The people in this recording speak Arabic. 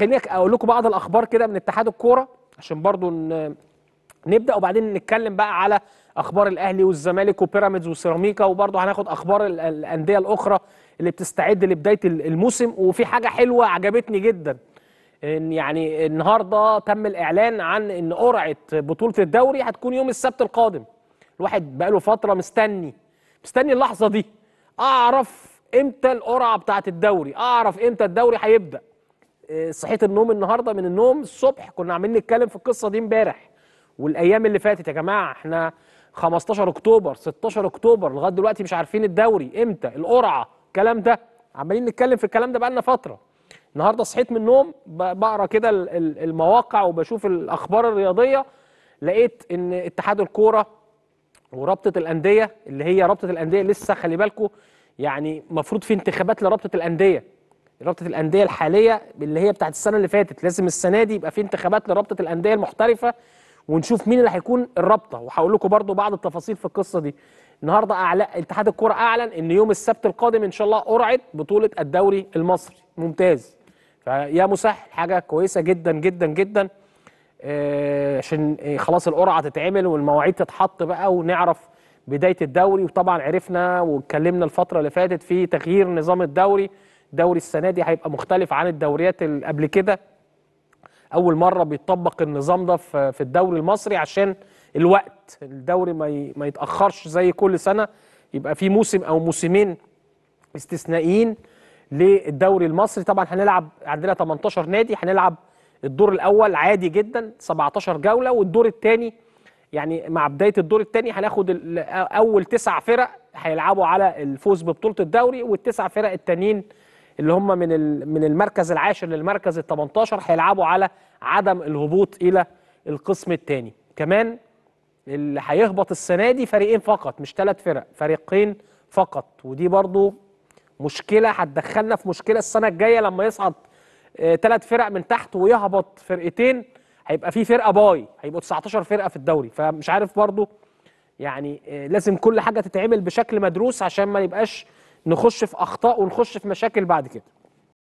خليني اقول لكم بعض الاخبار كده من اتحاد الكوره عشان برضو نبدا وبعدين نتكلم بقى على اخبار الاهلي والزمالك وبيراميدز وسيراميكا وبرضه هناخد اخبار الانديه الاخرى اللي بتستعد لبدايه الموسم وفي حاجه حلوه عجبتني جدا ان يعني النهارده تم الاعلان عن ان قرعه بطوله الدوري هتكون يوم السبت القادم الواحد بقاله فتره مستني مستني اللحظه دي اعرف امتى القرعه بتاعه الدوري اعرف امتى الدوري هيبدا صحيت النوم النهارده من النوم الصبح كنا عاملين نتكلم في القصه دي امبارح والايام اللي فاتت يا جماعه احنا 15 اكتوبر 16 اكتوبر لغايه دلوقتي مش عارفين الدوري امتى القرعه الكلام ده عمالين نتكلم في الكلام ده بقالنا فتره النهارده صحيت من النوم بقرا كده المواقع وبشوف الاخبار الرياضيه لقيت ان اتحاد الكوره ورابطه الانديه اللي هي رابطه الانديه لسه خلي بالكم يعني مفروض في انتخابات لرابطه الانديه رابطه الانديه الحاليه اللي هي بتاعت السنه اللي فاتت لازم السنه دي يبقى في انتخابات لرابطه الانديه المحترفه ونشوف مين اللي هيكون الرابطه وهقول لكم برده بعض التفاصيل في القصه دي النهارده اعلى اتحاد الكوره اعلن ان يوم السبت القادم ان شاء الله قرعه بطوله الدوري المصري ممتاز فيا مسهل حاجه كويسه جدا جدا جدا آه عشان آه، خلاص القرعه تتعمل والمواعيد تتحط بقى ونعرف بدايه الدوري وطبعا عرفنا واتكلمنا الفتره اللي فاتت في تغيير نظام الدوري دوري السنه دي هيبقى مختلف عن الدوريات اللي قبل كده اول مره بيطبق النظام ده في الدوري المصري عشان الوقت الدوري ما يتاخرش زي كل سنه يبقى في موسم او موسمين استثنائيين للدوري المصري طبعا هنلعب عندنا 18 نادي هنلعب الدور الاول عادي جدا 17 جوله والدور الثاني يعني مع بدايه الدور الثاني هناخد اول تسع فرق هيلعبوا على الفوز ببطوله الدوري والتسع فرق التانيين اللي هم من من المركز العاشر للمركز ال 18 هيلعبوا على عدم الهبوط الى القسم الثاني كمان اللي هيهبط السنه دي فريقين فقط مش ثلاث فرق فريقين فقط ودي برضو مشكله هتدخلنا في مشكله السنه الجايه لما يصعد ثلاث آه، فرق من تحت ويهبط فرقتين هيبقى في فرقه باي هيبقوا 19 فرقه في الدوري فمش عارف برضو يعني آه، لازم كل حاجه تتعمل بشكل مدروس عشان ما يبقاش نخش في اخطاء ونخش في مشاكل بعد كده